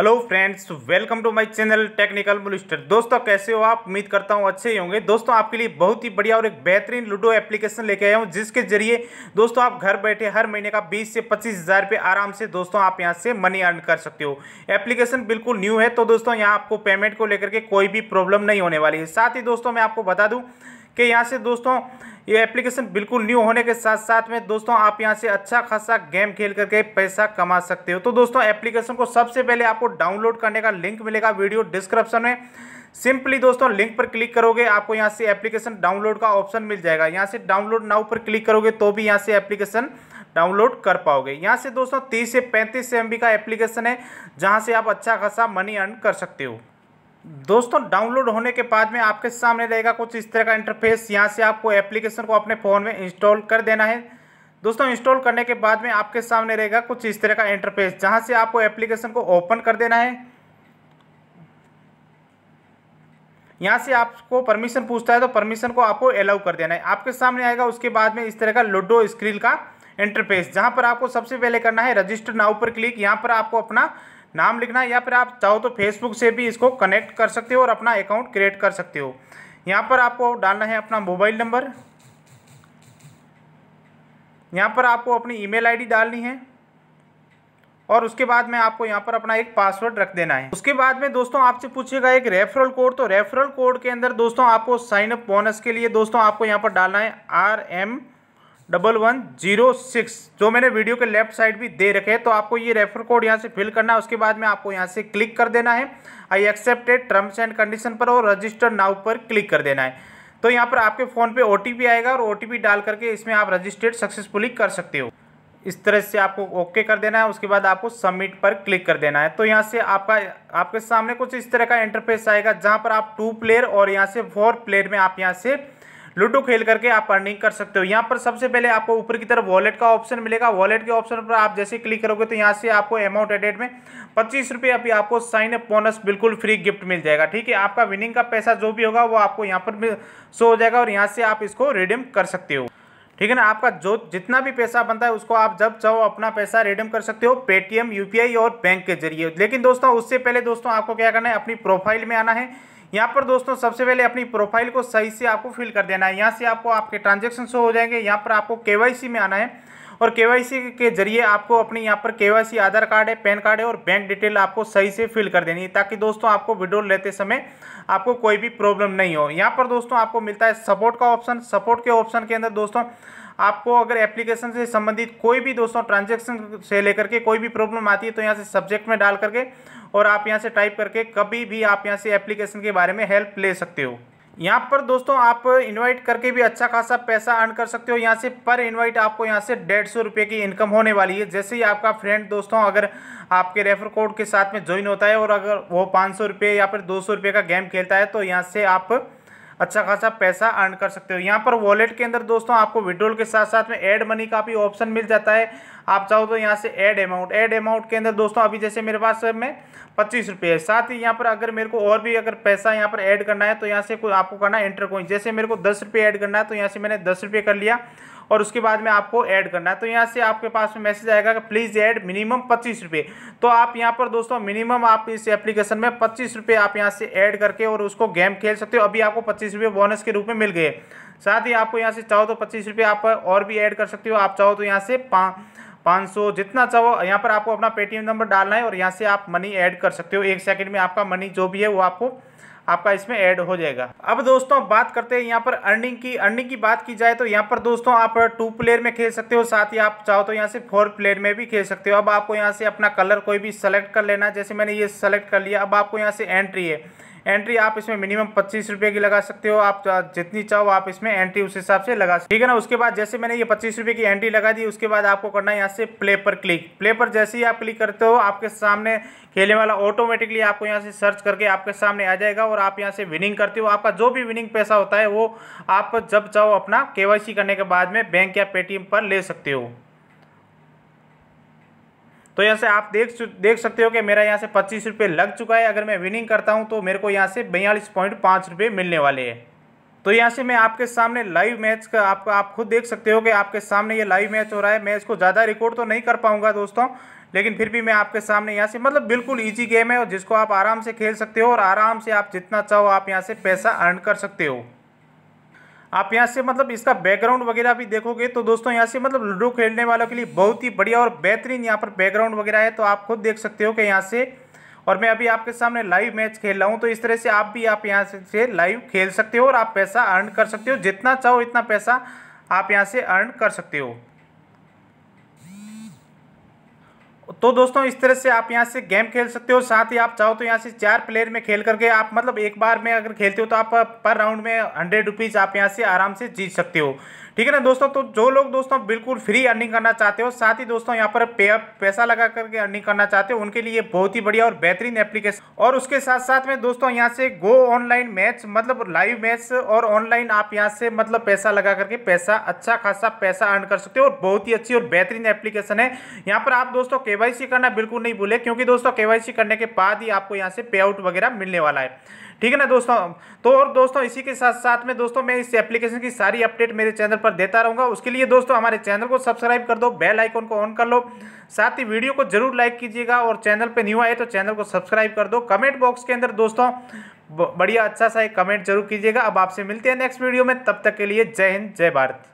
hello friends welcome to my channel technical बुलिस्टर दोस्तों कैसे हो आप उम्मीद करता हूं अच्छे ही होंगे दोस्तों आपके लिए बहुत ही बढ़िया और एक बेहतरीन लूडो एप्लीकेशन लेके आया हूं जिसके जरिए दोस्तों आप घर बैठे हर महीने का 20 से पच्चीस हज़ार रुपये आराम से दोस्तों आप यहां से मनी अर्न कर सकते हो एप्लीकेशन बिल्कुल न्यू है तो दोस्तों यहाँ आपको पेमेंट को लेकर के कोई भी प्रॉब्लम नहीं होने वाली है साथ ही दोस्तों मैं आपको बता दूँ कि यहाँ से दोस्तों ये एप्लीकेशन बिल्कुल न्यू होने के साथ साथ में दोस्तों आप यहाँ से अच्छा खासा गेम खेल करके पैसा कमा सकते हो तो दोस्तों एप्लीकेशन को सबसे पहले आपको डाउनलोड करने का लिंक मिलेगा वीडियो डिस्क्रिप्शन में सिंपली दोस्तों लिंक पर क्लिक करोगे आपको यहाँ से एप्लीकेशन डाउनलोड का ऑप्शन मिल जाएगा यहाँ से डाउनलोड नाउ पर क्लिक करोगे तो भी यहाँ से एप्लीकेशन डाउनलोड कर पाओगे यहाँ से दोस्तों 30 से 35 एम का एप्लीकेशन है जहाँ से आप अच्छा खासा मनी अर्न कर सकते हो दोस्तों डाउनलोड होने के बाद में आपके सामने रहेगा कुछ इस तरह का इंटरफेस यहाँ से आपको एप्लीकेशन को अपने फ़ोन में इंस्टॉल कर देना है दोस्तों इंस्टॉल करने के बाद में आपके सामने रहेगा कुछ इस तरह का इंटरफेस जहाँ से आपको एप्लीकेशन को ओपन कर देना है यहाँ से आपको परमिशन पूछता है तो परमिशन को आपको अलाउ कर देना है आपके सामने आएगा उसके बाद में इस तरह का लूडो स्क्रीन का इंटरफेस जहाँ पर आपको सबसे पहले करना है रजिस्टर नाउ पर क्लिक यहाँ पर आपको अपना नाम लिखना या फिर आप चाहो तो फेसबुक से भी इसको कनेक्ट कर सकते हो और अपना अकाउंट क्रिएट कर सकते हो यहाँ पर आपको डालना है अपना मोबाइल नंबर यहाँ पर आपको अपनी ईमेल आईडी डालनी है और उसके बाद में आपको यहाँ पर अपना एक पासवर्ड रख देना है उसके बाद में दोस्तों आपसे पूछेगा एक रेफरल कोड तो रेफरल कोड के अंदर दोस्तों आपको साइन अप बोनस के लिए दोस्तों आपको यहाँ पर डालना है R M double one zero six जो मैंने वीडियो के लेफ्ट साइड भी दे रखे हैं तो आपको ये रेफर कोड यहाँ से फिल करना है उसके बाद में आपको यहाँ से क्लिक कर देना है I accepted terms and condition पर और रजिस्टर नाउ पर क्लिक कर देना है तो यहाँ पर आपके फ़ोन पे ओ आएगा और ओ डाल करके इसमें आप रजिस्टर्ड सक्सेसफुली कर सकते हो इस तरह से आपको ओके कर देना है उसके बाद आपको सबमिट पर क्लिक कर देना है तो यहाँ से आपका आपके सामने कुछ इस तरह का इंटरफेस आएगा जहाँ पर आप टू प्लेयर और यहाँ से फोर प्लेयर में आप यहाँ से लूडो खेल करके आप अर्निंग कर सकते हो यहाँ पर सबसे पहले आपको ऊपर की तरफ वॉलेट का ऑप्शन मिलेगा वॉलेट के ऑप्शन पर आप जैसे क्लिक करोगे तो यहाँ से आपको अमाउंट एडेड में पच्चीस रुपये अभी आपको साइन अप बोनस बिल्कुल फ्री गिफ्ट मिल जाएगा ठीक है आपका विनिंग का पैसा जो भी होगा वो आपको यहाँ पर शो हो जाएगा और यहाँ से आप इसको रिडीम कर सकते हो ठीक है ना आपका जो जितना भी पैसा बनता है उसको आप जब चाहो अपना पैसा रिडीम कर सकते हो पेटीएम यूपीआई और बैंक के जरिए लेकिन दोस्तों उससे पहले दोस्तों आपको क्या करना है अपनी प्रोफाइल में आना है यहाँ पर दोस्तों सबसे पहले अपनी प्रोफाइल को सही से आपको फिल कर देना है यहाँ से आपको आपके ट्रांजेक्शन शो हो जाएंगे यहाँ पर आपको के में आना है और के के जरिए आपको अपनी यहाँ पर के आधार कार्ड है पैन कार्ड है और बैंक डिटेल आपको सही से फिल कर देनी है ताकि दोस्तों आपको विड्रोल लेते समय आपको कोई भी प्रॉब्लम नहीं हो यहाँ पर दोस्तों आपको मिलता है सपोर्ट का ऑप्शन सपोर्ट के ऑप्शन के अंदर दोस्तों आपको अगर एप्लीकेशन से संबंधित कोई भी दोस्तों ट्रांजेक्शन से लेकर के कोई भी प्रॉब्लम आती है तो यहाँ से सब्जेक्ट में डाल करके और आप यहाँ से टाइप करके कभी भी आप यहाँ से एप्लीकेशन के बारे में हेल्प ले सकते हो यहाँ पर दोस्तों आप इनवाइट करके भी अच्छा खासा पैसा अर्न कर सकते हो यहाँ से पर इनवाइट आपको यहाँ से डेढ़ सौ रुपये की इनकम होने वाली है जैसे ही आपका फ्रेंड दोस्तों अगर आपके रेफर कोड के साथ में ज्वाइन होता है और अगर वो पाँच सौ रुपये या फिर दो सौ रुपये का गेम खेलता है तो यहाँ से आप अच्छा खासा पैसा अर्न कर सकते हो यहाँ पर वॉलेट के अंदर दोस्तों आपको विड्रोल के साथ साथ में एड मनी का भी ऑप्शन मिल जाता है आप चाहो तो यहाँ से एड अमाउंट एड अमाउंट के अंदर दोस्तों अभी जैसे मेरे पास में पच्चीस रुपये है साथ ही यहाँ पर अगर मेरे को और भी अगर पैसा यहाँ पर ऐड करना है तो यहाँ से कोई आपको करना है इंटर कोइन जैसे मेरे को दस रुपये ऐड करना है तो यहाँ से मैंने दस रुपये कर लिया और उसके बाद में आपको ऐड करना है तो यहाँ से आपके पास में मैसेज आएगा कि प्लीज़ ऐड मिनिमम पच्चीस रुपये तो आप यहाँ पर दोस्तों मिनिमम आप इस एप्लीकेशन में पच्चीस रुपये आप यहाँ से ऐड करके और उसको गेम खेल सकते हो अभी आपको पच्चीस रुपये बोनस के रूप में मिल गए साथ ही आपको यहाँ से चाहो तो पच्चीस रुपये आप और भी ऐड कर सकते हो आप चाहो तो यहाँ से पा पाँच सौ जितना चाहो यहाँ पर आपको अपना पेटीएम नंबर डालना है और यहाँ से आप मनी ऐड कर सकते हो एक सेकंड में आपका मनी जो भी है वो आपको आपका इसमें ऐड हो जाएगा अब दोस्तों बात करते हैं यहाँ पर अर्निंग की अर्निंग की बात की जाए तो यहाँ पर दोस्तों आप टू प्लेयर में खेल सकते हो साथ ही आप चाहो तो यहाँ से फोर प्लेयर में भी खेल सकते हो अब आपको यहाँ से अपना कलर कोई भी सेलेक्ट कर लेना जैसे मैंने ये सेलेक्ट कर लिया अब आपको यहाँ से एंट्री है एंट्री आप इसमें मिनिमम पच्चीस रुपए की लगा सकते हो आप जितनी चाहो आप इसमें एंट्री उस हिसाब से लगा सकते ठीक है ना उसके बाद जैसे मैंने ये पच्चीस रुपए की एंट्री लगा दी उसके बाद आपको करना है यहाँ से प्ले पर क्लिक प्ले पर जैसे ही आप क्लिक करते हो आपके सामने खेलने वाला ऑटोमेटिकली आपको यहाँ से सर्च करके आपके सामने आ जाएगा और आप यहाँ से विनिंग करते हो आपका जो भी विनिंग पैसा होता है वो आप जब चाहो अपना के करने के बाद में बैंक या पेटीएम पर ले सकते हो तो यहाँ से आप देख देख सकते हो कि मेरा यहाँ से पच्चीस रुपये लग चुका है अगर मैं विनिंग करता हूँ तो मेरे को यहाँ से बयालीस पॉइंट पाँच रुपये मिलने वाले हैं तो यहाँ से मैं आपके सामने लाइव मैच का आप आप खुद देख सकते हो कि आपके सामने ये लाइव मैच हो रहा है मैं इसको ज़्यादा रिकॉर्ड तो नहीं कर पाऊँगा दोस्तों लेकिन फिर भी मैं आपके सामने यहाँ से मतलब बिल्कुल ईजी गेम है और जिसको आप आराम से खेल सकते हो और आराम से आप जितना चाहो आप यहाँ से पैसा अर्न कर सकते हो आप यहाँ से मतलब इसका बैकग्राउंड वगैरह भी देखोगे तो दोस्तों यहाँ से मतलब लूडो खेलने वालों के लिए बहुत ही बढ़िया और बेहतरीन यहाँ पर बैकग्राउंड वगैरह है तो आप खुद देख सकते हो कि यहाँ से और मैं अभी आपके सामने लाइव मैच खेल रहा हूँ तो इस तरह से आप भी आप यहाँ से लाइव खेल सकते हो और आप पैसा अर्न कर सकते हो जितना चाहो इतना पैसा आप यहाँ से अर्न कर सकते हो तो दोस्तों इस तरह से आप यहाँ से गेम खेल सकते हो साथ ही आप चाहो तो यहाँ से चार प्लेयर में खेल करके आप मतलब एक बार में अगर खेलते हो तो आप पर राउंड में हंड्रेड रुपीज़ आप यहाँ से आराम से जीत सकते हो ठीक है ना दोस्तों तो जो लोग दोस्तों बिल्कुल फ्री अर्निंग करना चाहते हो साथ ही दोस्तों यहाँ पर पे, पैसा लगा करके अर्निंग करना चाहते हो उनके लिए बहुत ही बढ़िया और बेहतरीन एप्लीकेशन और उसके साथ साथ में दोस्तों यहाँ से गो ऑनलाइन मैच मतलब लाइव मैच और ऑनलाइन आप यहाँ से मतलब पैसा लगा करके पैसा अच्छा खासा पैसा अर्न कर सकते हो और बहुत ही अच्छी और बेहतरीन एप्लीकेशन है यहाँ पर आप दोस्तों के करना बिल्कुल नहीं भूले क्योंकि दोस्तों के करने के बाद ही आपको यहाँ से पे आउट वगैरह मिलने वाला है ठीक है ना दोस्तों तो और दोस्तों इसी के साथ साथ में दोस्तों मैं इस एप्लीकेशन की सारी अपडेट मेरे चैनल पर देता रहूँगा उसके लिए दोस्तों हमारे चैनल को सब्सक्राइब कर दो बेल आइकन को ऑन कर लो साथ ही वीडियो को जरूर लाइक कीजिएगा और चैनल पर न्यू आए तो चैनल को सब्सक्राइब कर दो कमेंट बॉक्स के अंदर दोस्तों बढ़िया अच्छा सा एक कमेंट जरूर कीजिएगा अब आपसे मिलते हैं नेक्स्ट वीडियो में तब तक के लिए जय हिंद जय भारत